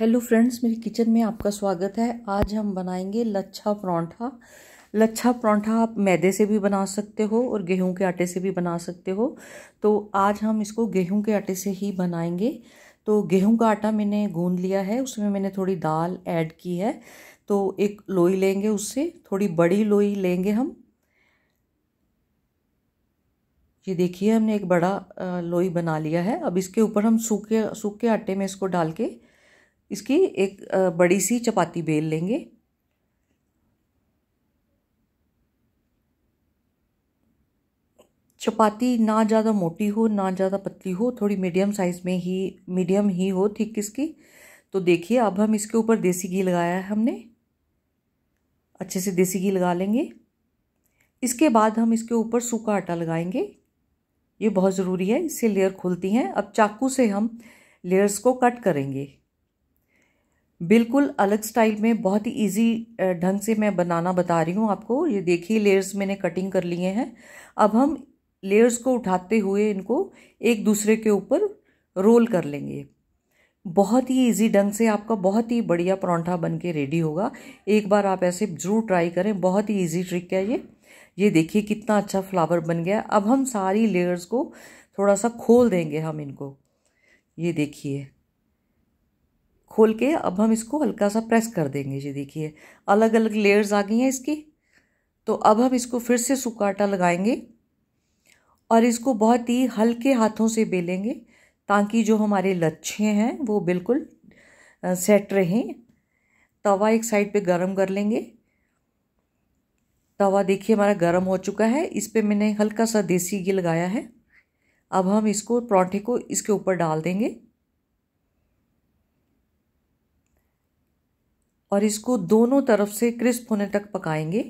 hello friends मेरी kitchen में आपका स्वागत है आज हम बनाएंगे लच्छा परौंठा लच्छा परौंठा आप मैदे से भी बना सकते हो और गेहूं के आटे से भी बना सकते हो तो आज हम इसको गेहूं के आटे से ही बनाएंगे तो गेहूं का आटा मैंने गूंद लिया है उसमें मैंने थोड़ी दाल ऐड की है तो एक लोई लेंगे उससे थोड़ी बड़ी लोई लेंगे हम ये देखिए हमने एक बड़ा लोई बना लिया है अब इसके ऊपर हम सूखे सूखे आटे में इसको डाल के इसकी एक बड़ी सी चपाती बेल लेंगे चपाती ना ज़्यादा मोटी हो ना ज़्यादा पतली हो थोड़ी मीडियम साइज़ में ही मीडियम ही हो ठीक किसकी तो देखिए अब हम इसके ऊपर देसी घी लगाया है हमने अच्छे से देसी घी लगा लेंगे इसके बाद हम इसके ऊपर सूखा आटा लगाएंगे ये बहुत ज़रूरी है इससे लेयर खुलती हैं अब चाकू से हम लेयर्स को कट करेंगे बिल्कुल अलग स्टाइल में बहुत ही इजी ढंग से मैं बनाना बता रही हूँ आपको ये देखिए लेयर्स मैंने कटिंग कर लिए हैं अब हम लेयर्स को उठाते हुए इनको एक दूसरे के ऊपर रोल कर लेंगे बहुत ही इजी ढंग से आपका बहुत ही बढ़िया परौंठा बन के रेडी होगा एक बार आप ऐसे ज़रूर ट्राई करें बहुत ही इजी ट्रिक है ये ये देखिए कितना अच्छा फ्लावर बन गया अब हम सारी लेयर्स को थोड़ा सा खोल देंगे हम इनको ये देखिए खोल के अब हम इसको हल्का सा प्रेस कर देंगे जी देखिए अलग अलग लेयर्स आ गई हैं इसकी तो अब हम इसको फिर से सूखा आटा लगाएंगे और इसको बहुत ही हल्के हाथों से बेलेंगे ताकि जो हमारे लच्छे हैं वो बिल्कुल सेट रहें तवा एक साइड पे गरम कर लेंगे तवा देखिए हमारा गरम हो चुका है इस पर मैंने हल्का सा देसी घी लगाया है अब हम इसको पराठे को इसके ऊपर डाल देंगे और इसको दोनों तरफ से क्रिस्प होने तक पकाएंगे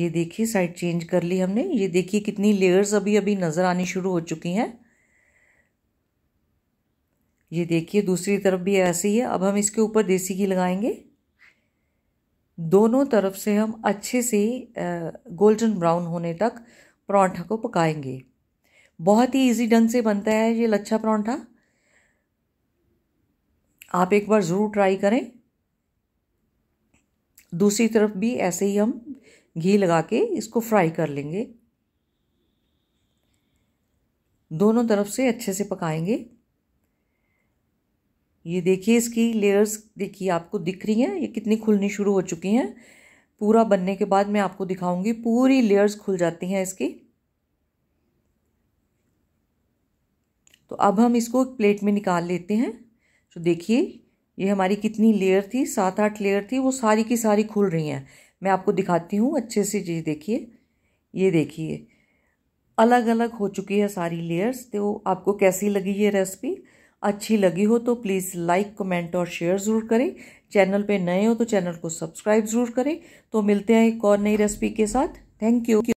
ये देखिए साइड चेंज कर ली हमने ये देखिए कितनी लेयर्स अभी अभी नज़र आनी शुरू हो चुकी हैं ये देखिए दूसरी तरफ भी ऐसे ही है अब हम इसके ऊपर देसी घी लगाएंगे दोनों तरफ से हम अच्छे से गोल्डन ब्राउन होने तक परौंठा को पकाएंगे बहुत ही इजी ढंग से बनता है ये लच्छा परौंठा आप एक बार ज़रूर ट्राई करें दूसरी तरफ भी ऐसे ही हम घी लगा के इसको फ्राई कर लेंगे दोनों तरफ से अच्छे से पकाएंगे ये देखिए इसकी लेयर्स देखिए आपको दिख रही हैं ये कितनी खुलनी शुरू हो चुकी हैं पूरा बनने के बाद मैं आपको दिखाऊंगी पूरी लेयर्स खुल जाती हैं इसकी तो अब हम इसको एक प्लेट में निकाल लेते हैं तो देखिए ये हमारी कितनी लेयर थी सात आठ लेयर थी वो सारी की सारी खुल रही हैं मैं आपको दिखाती हूँ अच्छे से चीज़ देखिए ये देखिए अलग अलग हो चुकी है सारी लेयर्स तो आपको कैसी लगी ये रेसिपी अच्छी लगी हो तो प्लीज़ लाइक कमेंट और शेयर ज़रूर करें चैनल पे नए हो तो चैनल को सब्सक्राइब ज़रूर करें तो मिलते हैं एक और नई रेसिपी के साथ थैंक यू